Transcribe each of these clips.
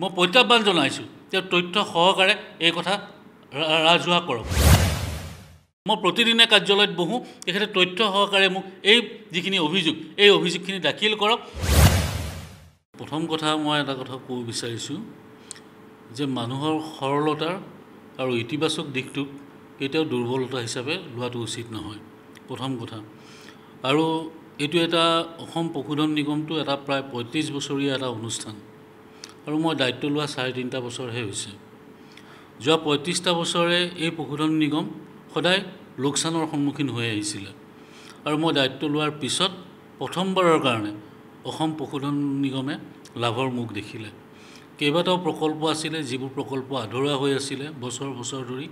মই প্ৰত্যাহ্বান জনাইছোঁ তেওঁ তথ্য সহকাৰে এই কথা ৰাজহুৱা কৰক মই প্ৰতিদিনে কাৰ্যালয়ত বহোঁ তেখেতে তথ্য সহকাৰে মোক এই যিখিনি অভিযোগ এই অভিযোগখিনি দাখিল কৰক প্ৰথম কথা মই এটা কথা ক'ব বিচাৰিছোঁ যে মানুহৰ সৰলতাৰ আৰু ইতিবাচক দিশটোক কেতিয়াও দুৰ্বলতা হিচাপে লোৱাটো উচিত নহয় প্ৰথম কথা আৰু এইটো এটা অসম পশুধন নিগমটো এটা প্ৰায় পঁয়ত্ৰিছ বছৰীয়া এটা অনুষ্ঠান আৰু মই দায়িত্ব লোৱা চাৰে তিনিটা বছৰহে হৈছে যোৱা পঁয়ত্ৰিছটা বছৰে এই পশুধন নিগম সদায় লোকচানৰ সন্মুখীন হৈ আহিছিলে আৰু মই দায়িত্ব লোৱাৰ পিছত প্ৰথমবাৰৰ কাৰণে অসম পশুধন নিগমে লাভৰ মুখ দেখিলে কেইবাটাও প্ৰকল্প আছিলে যিবোৰ প্ৰকল্প আধৰুৱা হৈ আছিলে বছৰ বছৰ ধৰি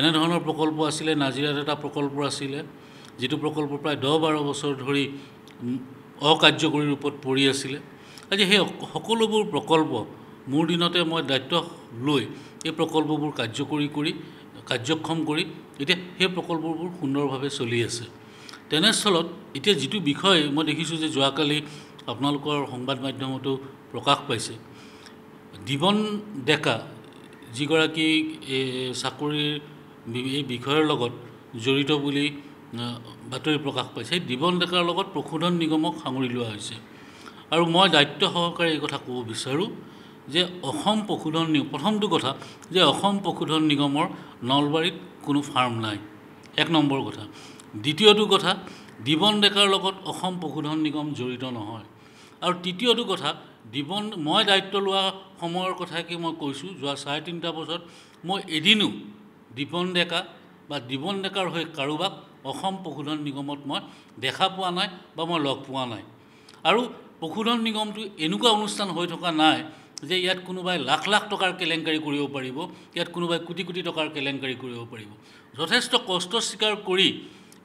এনেধৰণৰ প্ৰকল্প আছিলে নাজিৰাত এটা প্ৰকল্প আছিলে যিটো প্ৰকল্প প্ৰায় দহ বাৰ বছৰ ধৰি অকাৰ্যকৰী ৰূপত পৰি আছিলে আজি সেই সকলোবোৰ প্ৰকল্প মোৰ দিনতে মই দায়িত্ব লৈ এই প্ৰকল্পবোৰ কাৰ্যকৰী কৰি কাৰ্যক্ষম কৰি এতিয়া সেই প্ৰকল্পবোৰ সুন্দৰভাৱে চলি আছে তেনেস্থলত এতিয়া যিটো বিষয় মই দেখিছোঁ যে যোৱাকালি আপোনালোকৰ সংবাদ মাধ্যমতো প্ৰকাশ পাইছে দীৱন ডেকা যিগৰাকী চাকৰিৰ এই বিষয়ৰ লগত জড়িত বুলি বাতৰি প্ৰকাশ পাইছে সেই দীৱন ডেকাৰ লগত পশুধন নিগমক সাঙুৰি লোৱা হৈছে আৰু মই দায়িত্ব সহকাৰে এই কথা ক'ব বিচাৰোঁ যে অসম পশুধন নিগম প্ৰথমটো কথা যে অসম পশুধন নিগমৰ নলবাৰীত কোনো ফাৰ্ম নাই এক নম্বৰ কথা দ্বিতীয়টো কথা দীপন ডেকাৰ লগত অসম পশুধন নিগম জড়িত নহয় আৰু তৃতীয়টো কথা দীপন মই দায়িত্ব লোৱা সময়ৰ কথাকে মই কৈছোঁ যোৱা চাৰে তিনিটা বছৰত মই এদিনো দীপন ডেকা বা দীপন ডেকাৰ হৈ কাৰোবাক অসম পশুধন নিগমত মই দেখা পোৱা নাই বা মই লগ পোৱা নাই আৰু পশুধন নিগমটো এনেকুৱা অনুষ্ঠান হৈ থকা নাই যে ইয়াত কোনোবাই লাখ লাখ টকাৰ কেলেংকাৰী কৰিব পাৰিব ইয়াত কোনোবাই কোটি কোটি টকাৰ কেলেংকাৰী কৰিব পাৰিব যথেষ্ট কষ্ট স্বীকাৰ কৰি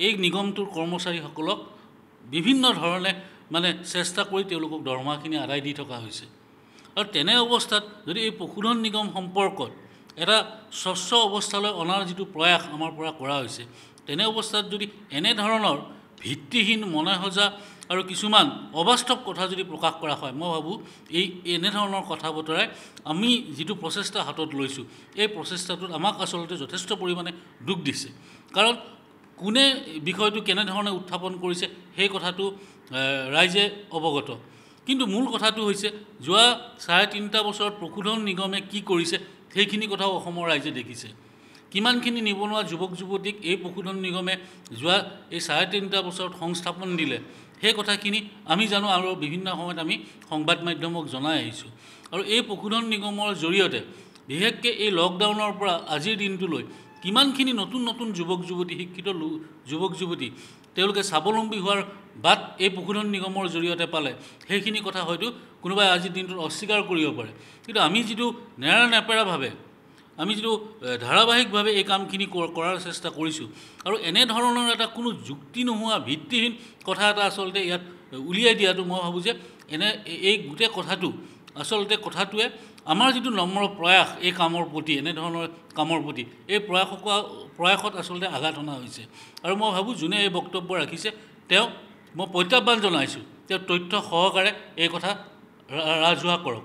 এই নিগমটোৰ কৰ্মচাৰীসকলক বিভিন্ন ধৰণে মানে চেষ্টা কৰি তেওঁলোকক দৰমহাখিনি আদায় দি থকা হৈছে আৰু তেনে অৱস্থাত যদি এই পশুধন নিগম সম্পৰ্কত এটা স্বচ্ছ অৱস্থালৈ অনাৰ যিটো প্ৰয়াস আমাৰ পৰা কৰা হৈছে তেনে অৱস্থাত যদি এনেধৰণৰ ভিত্তিহীন মনে সজা আৰু কিছুমান অবাস্তৱ কথা যদি প্ৰকাশ কৰা হয় মই ভাবোঁ এই এনেধৰণৰ কথা বতৰাই আমি যিটো প্ৰচেষ্টা হাতত লৈছোঁ এই প্ৰচেষ্টাটোত আমাক আচলতে যথেষ্ট পৰিমাণে দুখ দিছে কাৰণ কোনে বিষয়টো কেনেধৰণে উত্থাপন কৰিছে সেই কথাটো ৰাইজে অৱগত কিন্তু মূল কথাটো হৈছে যোৱা চাৰে তিনিটা বছৰত পশুধন নিগমে কি কৰিছে সেইখিনি কথাও অসমৰ ৰাইজে দেখিছে কিমানখিনি নিবনুৱা যুৱক যুৱতীক এই পশুধন নিগমে যোৱা এই চাৰে তিনিটা বছৰত সংস্থাপন দিলে সেই কথাখিনি আমি জানো আৰু বিভিন্ন সময়ত আমি সংবাদ মাধ্যমক জনাই আহিছোঁ আৰু এই পশুধন নিগমৰ জৰিয়তে বিশেষকৈ এই লকডাউনৰ পৰা আজিৰ দিনটোলৈ কিমানখিনি নতুন নতুন যুৱক যুৱতী শিক্ষিত লো যুৱক যুৱতী তেওঁলোকে স্বাৱলম্বী হোৱাৰ বাট এই পশুধন নিগমৰ জৰিয়তে পালে সেইখিনি কথা হয়তো কোনোবাই আজিৰ দিনটোত অস্বীকাৰ কৰিব পাৰে কিন্তু আমি যিটো নেৰা নেপেৰাভাৱে আমি যিটো ধাৰাবাহিকভাৱে এই কামখিনি কৰাৰ চেষ্টা কৰিছোঁ আৰু এনেধৰণৰ এটা কোনো যুক্তি নোহোৱা ভিত্তিহীন কথা এটা আচলতে ইয়াত উলিয়াই দিয়াটো মই ভাবোঁ যে এনে এই গোটেই কথাটো আচলতে কথাটোৱে আমাৰ যিটো নম্ৰ প্ৰয়াস এই কামৰ প্ৰতি এনেধৰণৰ কামৰ প্ৰতি এই প্ৰয়াসক প্ৰয়াসত আচলতে আঘাত অনা হৈছে আৰু মই ভাবোঁ যোনে এই বক্তব্য ৰাখিছে তেওঁক মই প্ৰত্যাহ্বান জনাইছোঁ তেওঁ তথ্য সহকাৰে এই কথা ৰাজহুৱা কৰক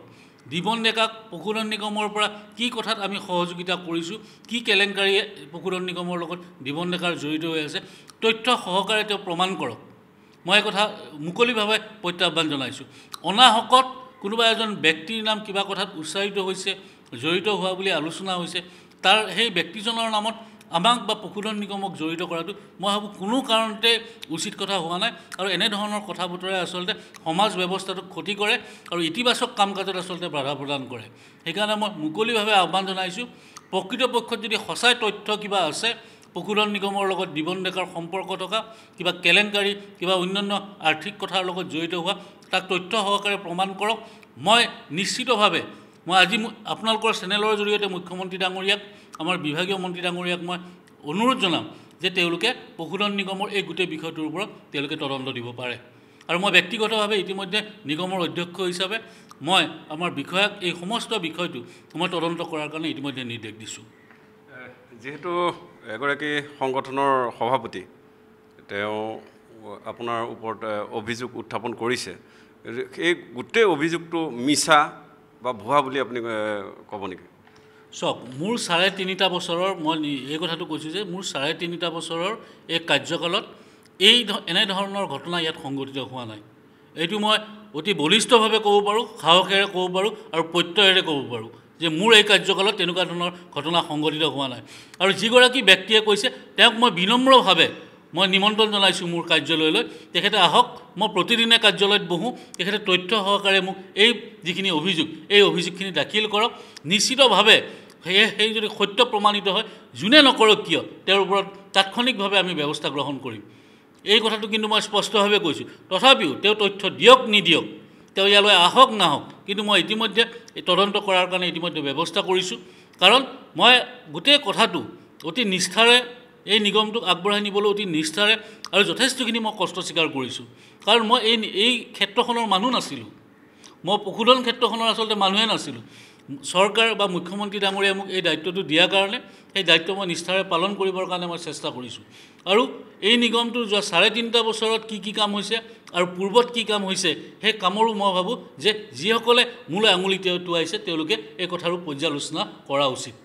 দীপন ডেকাক পশুধন নিগমৰ পৰা কি কথাত আমি সহযোগিতা কৰিছোঁ কি কেলেংকাৰী পশুধন নিগমৰ লগত দীপন ডেকাৰ জড়িত হৈ আছে তথ্য সহকাৰে তেওঁ প্ৰমাণ কৰক মই এই কথা মুকলিভাৱে প্ৰত্যাহ্বান জনাইছোঁ অনাহকত কোনোবা এজন ব্যক্তিৰ নাম কিবা কথাত উচ্চাৰিত হৈছে জড়িত হোৱা বুলি আলোচনা হৈছে তাৰ সেই ব্যক্তিজনৰ নামত আমাক বা পশুধন নিগমক জড়িত কৰাটো মই ভাবোঁ কোনো কাৰণতে উচিত কথা হোৱা নাই আৰু এনেধৰণৰ কথা বতৰাই আচলতে সমাজ ব্যৱস্থাটোক ক্ষতি কৰে আৰু ইতিবাচক কাম কাজত আচলতে বাধা প্ৰদান কৰে সেইকাৰণে মই মুকলিভাৱে আহ্বান জনাইছোঁ প্ৰকৃতপক্ষত যদি সঁচাই তথ্য কিবা আছে পশুধন নিগমৰ লগত জীৱন ডেকাৰ সম্পৰ্ক থকা কিবা কেলেংকাৰী কিবা অন্যান্য আৰ্থিক কথাৰ লগত জড়িত হোৱা তাক তথ্য সহকাৰে প্ৰমাণ কৰক মই নিশ্চিতভাৱে মই আজি আপোনালোকৰ চেনেলৰ জৰিয়তে মুখ্যমন্ত্ৰী ডাঙৰীয়াক আমাৰ বিভাগীয় মন্ত্ৰী ডাঙৰীয়াক মই অনুৰোধ জনাম যে তেওঁলোকে পশুধন নিগমৰ এই গোটেই বিষয়টোৰ ওপৰত তেওঁলোকে তদন্ত দিব পাৰে আৰু মই ব্যক্তিগতভাৱে ইতিমধ্যে নিগমৰ অধ্যক্ষ হিচাপে মই আমাৰ বিষয়াক এই সমস্ত বিষয়টো মই তদন্ত কৰাৰ কাৰণে ইতিমধ্যে নিৰ্দেশ দিছোঁ যিহেতু এগৰাকী সংগঠনৰ সভাপতি তেওঁ আপোনাৰ ওপৰত অভিযোগ উত্থাপন কৰিছে এই গোটেই অভিযোগটো মিছা বা ভুৱা বুলি আপুনি ক'ব নেকি চাওক মোৰ চাৰে তিনিটা বছৰৰ মই এই কথাটো কৈছোঁ যে মোৰ চাৰে তিনিটা বছৰৰ এই কাৰ্যকালত এই এনেধৰণৰ ঘটনা ইয়াত সংঘটিত হোৱা নাই এইটো মই অতি বলিষ্ঠভাৱে ক'ব পাৰোঁ সাহসেৰে ক'ব পাৰোঁ আৰু প্ৰত্যয়েৰে ক'ব পাৰোঁ যে মোৰ এই কাৰ্যকালত তেনেকুৱা ধৰণৰ ঘটনা সংঘটিত হোৱা নাই আৰু যিগৰাকী ব্যক্তিয়ে কৈছে তেওঁক মই বিনম্ৰভাৱে মই নিমন্ত্ৰণ জনাইছোঁ মোৰ কাৰ্যালয়লৈ তেখেতে আহক মই প্ৰতিদিনে কাৰ্যালয়ত বহোঁ তেখেতে তথ্য সহকাৰে মোক এই যিখিনি অভিযোগ এই অভিযোগখিনি দাখিল কৰক নিশ্চিতভাৱে সেয়ে সেই যদি সত্য প্ৰমাণিত হয় যোনে নকৰক কিয় তেওঁৰ ওপৰত তাৎক্ষণিকভাৱে আমি ব্যৱস্থা গ্ৰহণ কৰিম এই কথাটো কিন্তু মই স্পষ্টভাৱে কৈছোঁ তথাপিও তেওঁ তথ্য দিয়ক নিদিয়ক তেওঁ ইয়ালৈ আহক নাহক কিন্তু মই ইতিমধ্যে তদন্ত কৰাৰ কাৰণে ইতিমধ্যে ব্যৱস্থা কৰিছোঁ কাৰণ মই গোটেই কথাটো অতি নিষ্ঠাৰে এই নিগমটোক আগবঢ়াই নিবলৈ অতি নিষ্ঠাৰে আৰু যথেষ্টখিনি মই কষ্ট স্বীকাৰ কৰিছোঁ কাৰণ মই এই এই ক্ষেত্ৰখনৰ মানুহ নাছিলোঁ মই পশুধন ক্ষেত্ৰখনৰ আচলতে মানুহে নাছিলোঁ চৰকাৰ বা মুখ্যমন্ত্ৰী ডাঙৰীয়াই মোক এই দায়িত্বটো দিয়াৰ কাৰণে সেই দায়িত্ব মই নিষ্ঠাৰে পালন কৰিবৰ কাৰণে মই চেষ্টা কৰিছোঁ আৰু এই নিগমটো যোৱা চাৰে তিনিটা বছৰত কি কি কাম হৈছে আৰু পূৰ্বত কি কাম হৈছে সেই কামৰো মই ভাবোঁ যে যিসকলে মোলৈ আঙুলি টুৱাইছে তেওঁলোকে এই কথাৰো পৰ্যালোচনা কৰা উচিত